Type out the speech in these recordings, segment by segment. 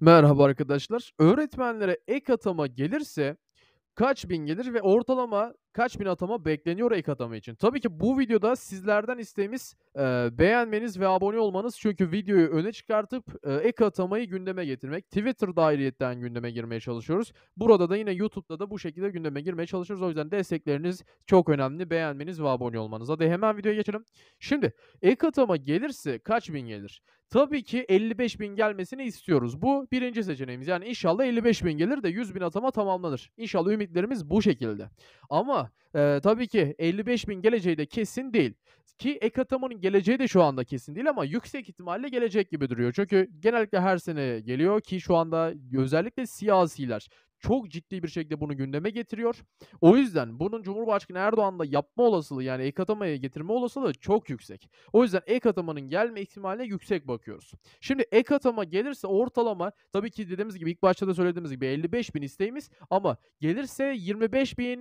Merhaba arkadaşlar. Öğretmenlere ek atama gelirse kaç bin gelir ve ortalama kaç bin atama bekleniyor ek atama için. Tabii ki bu videoda sizlerden isteğimiz e, beğenmeniz ve abone olmanız. Çünkü videoyu öne çıkartıp e, ek atamayı gündeme getirmek. Twitter dahiliyetten gündeme girmeye çalışıyoruz. Burada da yine YouTube'da da bu şekilde gündeme girmeye çalışıyoruz. O yüzden destekleriniz çok önemli. Beğenmeniz ve abone olmanız. Hadi hemen videoya geçelim. Şimdi ek atama gelirse kaç bin gelir? Tabii ki 55 bin gelmesini istiyoruz. Bu birinci seçeneğimiz. Yani inşallah 55 bin gelir de 100 bin atama tamamlanır. İnşallah ümitlerimiz bu şekilde. Ama ama e, tabii ki 55 bin geleceği de kesin değil. Ki Ekatamon'un geleceği de şu anda kesin değil ama yüksek ihtimalle gelecek gibi duruyor. Çünkü genellikle her sene geliyor ki şu anda özellikle siyasiler çok ciddi bir şekilde bunu gündeme getiriyor. O yüzden bunun Cumhurbaşkanı Erdoğan'da yapma olasılığı yani ek atamaya getirme olasılığı çok yüksek. O yüzden ek atamanın gelme ihtimaline yüksek bakıyoruz. Şimdi ek atama gelirse ortalama tabii ki dediğimiz gibi ilk başta da söylediğimiz gibi 55 bin isteğimiz ama gelirse 25 bin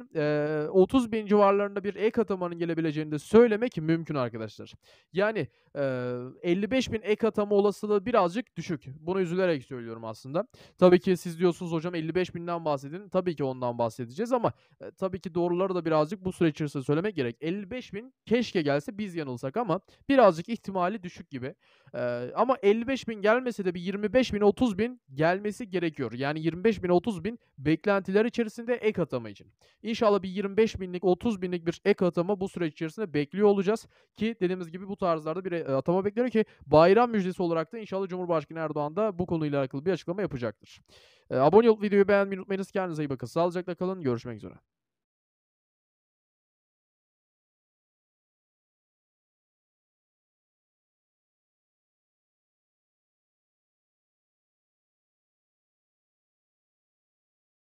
30 bin civarlarında bir ek atamanın gelebileceğini de söylemek mümkün arkadaşlar. Yani 55 bin ek atama olasılığı birazcık düşük. Bunu üzülerek söylüyorum aslında. Tabii ki siz diyorsunuz hocam 55 bin döneminden bahsedelim. Tabii ki ondan bahsedeceğiz ama e, tabii ki doğruları da birazcık bu süreç içerisinde söylemek gerek. 55 bin keşke gelse biz yanılsak ama birazcık ihtimali düşük gibi. Ee, ama 55 bin gelmese de bir 25 bin 30 bin gelmesi gerekiyor. Yani 25 bin 30 bin beklentiler içerisinde ek atama için. İnşallah bir 25 binlik 30 binlik bir ek atama bu süreç içerisinde bekliyor olacağız. Ki dediğimiz gibi bu tarzlarda bir e, atama bekliyor ki bayram müjdesi olarak da inşallah Cumhurbaşkanı Erdoğan da bu konuyla alakalı bir açıklama yapacaktır. Ee, abone olup videoyu beğenmeyi unutmayınız. Kendinize iyi bakın. Sağlıcakla kalın. Görüşmek üzere.